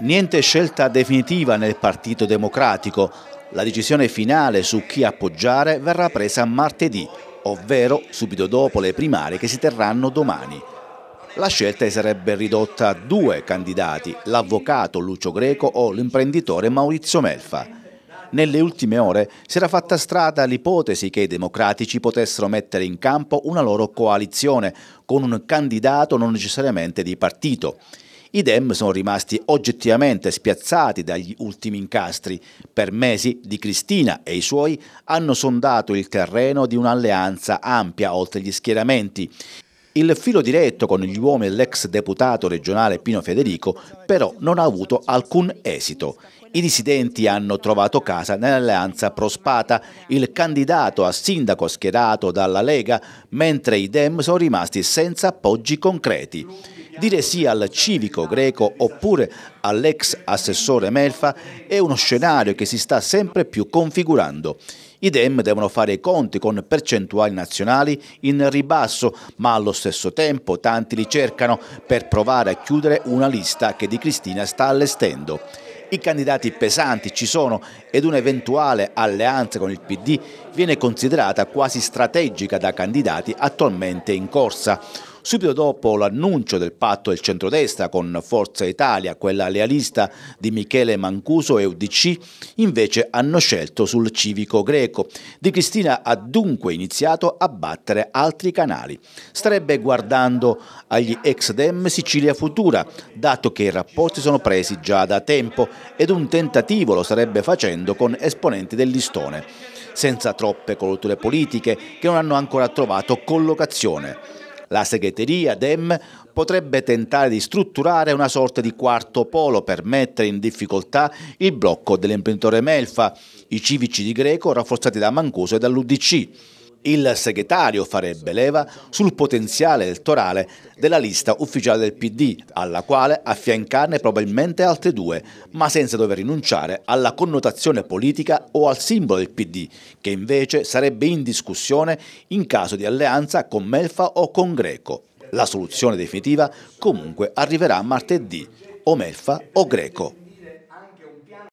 Niente scelta definitiva nel Partito Democratico. La decisione finale su chi appoggiare verrà presa martedì, ovvero subito dopo le primarie che si terranno domani. La scelta sarebbe ridotta a due candidati, l'avvocato Lucio Greco o l'imprenditore Maurizio Melfa. Nelle ultime ore si era fatta strada l'ipotesi che i democratici potessero mettere in campo una loro coalizione con un candidato non necessariamente di partito. I Dem sono rimasti oggettivamente spiazzati dagli ultimi incastri. Per mesi Di Cristina e i suoi hanno sondato il terreno di un'alleanza ampia oltre gli schieramenti. Il filo diretto con gli uomini dell'ex deputato regionale Pino Federico però non ha avuto alcun esito. I dissidenti hanno trovato casa nell'alleanza Prospata, il candidato a sindaco schierato dalla Lega, mentre i Dem sono rimasti senza appoggi concreti. Dire sì al civico greco oppure all'ex assessore Melfa è uno scenario che si sta sempre più configurando. I Dem devono fare i conti con percentuali nazionali in ribasso, ma allo stesso tempo tanti li cercano per provare a chiudere una lista che di Cristina sta allestendo. I candidati pesanti ci sono ed un'eventuale alleanza con il PD viene considerata quasi strategica da candidati attualmente in corsa. Subito dopo l'annuncio del patto del centrodestra con Forza Italia, quella lealista di Michele Mancuso e UDC, invece hanno scelto sul civico greco. Di Cristina ha dunque iniziato a battere altri canali. Starebbe guardando agli ex Dem Sicilia Futura, dato che i rapporti sono presi già da tempo ed un tentativo lo starebbe facendo con esponenti del listone, senza troppe colture politiche che non hanno ancora trovato collocazione. La segreteria DEM potrebbe tentare di strutturare una sorta di quarto polo per mettere in difficoltà il blocco dell'imprenditore Melfa, i civici di Greco rafforzati da Mancuso e dall'UDC. Il segretario farebbe leva sul potenziale elettorale della lista ufficiale del PD, alla quale affiancarne probabilmente altre due, ma senza dover rinunciare alla connotazione politica o al simbolo del PD, che invece sarebbe in discussione in caso di alleanza con Melfa o con Greco. La soluzione definitiva comunque arriverà martedì, o Melfa o Greco.